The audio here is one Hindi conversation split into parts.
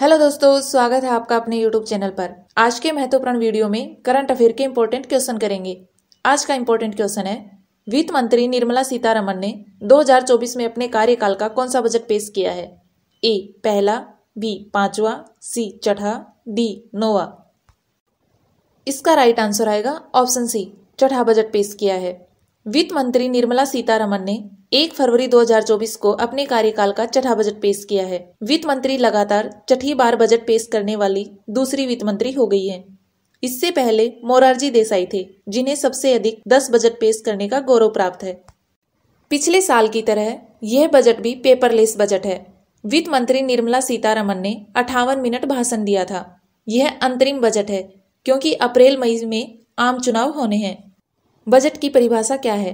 हेलो दोस्तों स्वागत है आपका अपने यूट्यूब चैनल पर आज के महत्वपूर्ण वीडियो में करंट अफेयर के इम्पोर्टेंट क्वेश्चन करेंगे आज का इम्पोर्टेंट क्वेश्चन है वित्त मंत्री निर्मला सीतारमन ने 2024 में अपने कार्यकाल का कौन सा बजट पेश किया है ए पहला बी पांचवा सी चठा डी नोवा इसका राइट आंसर आएगा ऑप्शन सी चठा बजट पेश किया है वित्त मंत्री निर्मला सीतारमन ने 1 फरवरी 2024 को अपने कार्यकाल का छठा बजट पेश किया है वित्त मंत्री लगातार छठी बार बजट पेश करने वाली दूसरी वित्त मंत्री हो गई है इससे पहले मोरारजी देसाई थे जिन्हें सबसे अधिक 10 बजट पेश करने का गौरव प्राप्त है पिछले साल की तरह यह बजट भी पेपरलेस बजट है वित्त मंत्री निर्मला सीतारमन ने अठावन मिनट भाषण दिया था यह अंतरिम बजट है क्योंकि अप्रैल मई में आम चुनाव होने हैं बजट की परिभाषा क्या है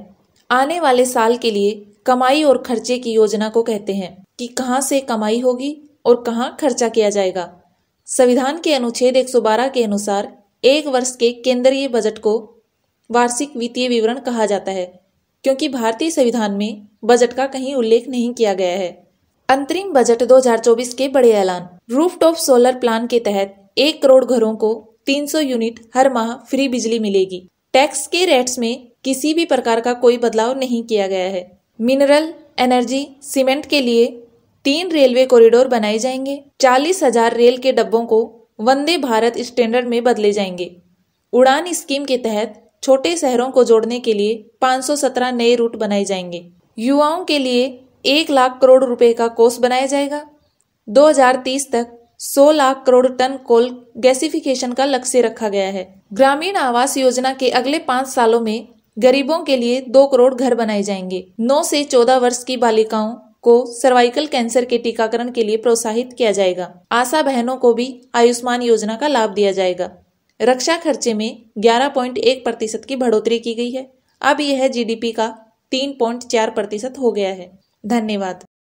आने वाले साल के लिए कमाई और खर्चे की योजना को कहते हैं कि कहाँ से कमाई होगी और कहाँ खर्चा किया जाएगा संविधान के अनुच्छेद 112 के अनुसार एक वर्ष के केंद्रीय बजट को वार्षिक वित्तीय विवरण कहा जाता है क्योंकि भारतीय संविधान में बजट का कहीं उल्लेख नहीं किया गया है अंतरिम बजट 2024 के बड़े ऐलान रूफटॉप सोलर प्लान के तहत एक करोड़ घरों को 300 यूनिट हर माह फ्री बिजली मिलेगी टैक्स के रेट्स में किसी भी प्रकार का कोई बदलाव नहीं किया गया है मिनरल एनर्जी सीमेंट के लिए तीन रेलवे कॉरिडोर बनाए जाएंगे चालीस हजार रेल के डब्बों को वंदे भारत स्टैंडर्ड में बदले जाएंगे उड़ान स्कीम के तहत छोटे शहरों को जोड़ने के लिए 517 नए रूट बनाए जाएंगे युवाओं के लिए एक लाख करोड़ रुपए का कोष बनाया जाएगा 2030 तक 100 lakh crore ton coal gasification का लक्ष्य रखा गया है ग्रामीण आवास योजना के अगले पाँच सालों में गरीबों के लिए दो करोड़ घर बनाए जाएंगे नौ से चौदह वर्ष की बालिकाओं को सर्वाइकल कैंसर के टीकाकरण के लिए प्रोत्साहित किया जाएगा आशा बहनों को भी आयुष्मान योजना का लाभ दिया जाएगा रक्षा खर्चे में 11.1 प्रतिशत की बढ़ोतरी की गई है अब यह जीडीपी का 3.4 प्रतिशत हो गया है धन्यवाद